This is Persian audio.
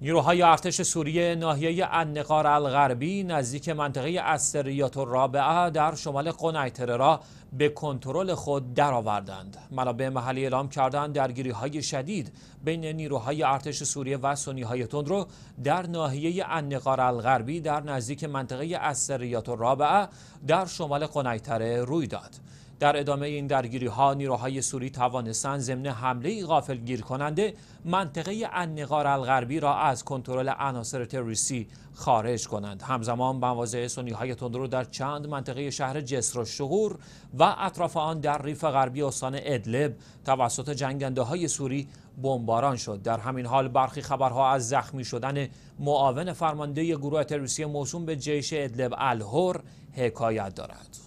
نیروهای ارتش سوریه ناحیه انقار الغربی نزدیک منطقه و رابعه در شمال قنیتره را به کنترل خود درآوردند. منابع محلی اعلام کردند درگیری های شدید بین نیروهای ارتش سوریه و سنی های تندرو در ناحیه انقار الغربی در نزدیک منطقه و رابعه در شمال قنیتره روی داد. در ادامه این درگیری ها نیروهای سوری توانستند ضمن حمله ای گیر کننده منطقه انقار الغربی را از کنترل عناصر تروریستی خارج کنند همزمان مواضع سنی های تندرو در چند منطقه شهر جسر و و اطراف آن در ریف غربی استان ادلب توسط جنگنده های سوری بمباران شد در همین حال برخی خبرها از زخمی شدن معاون فرمانده گروه تروریستی موسوم به جیش ادلب الهور حکایت دارد